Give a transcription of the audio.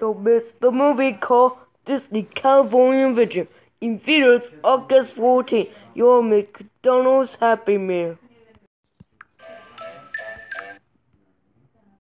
Don't miss the movie called Disney California Adventure in theaters August 14. Your McDonald's Happy Meal.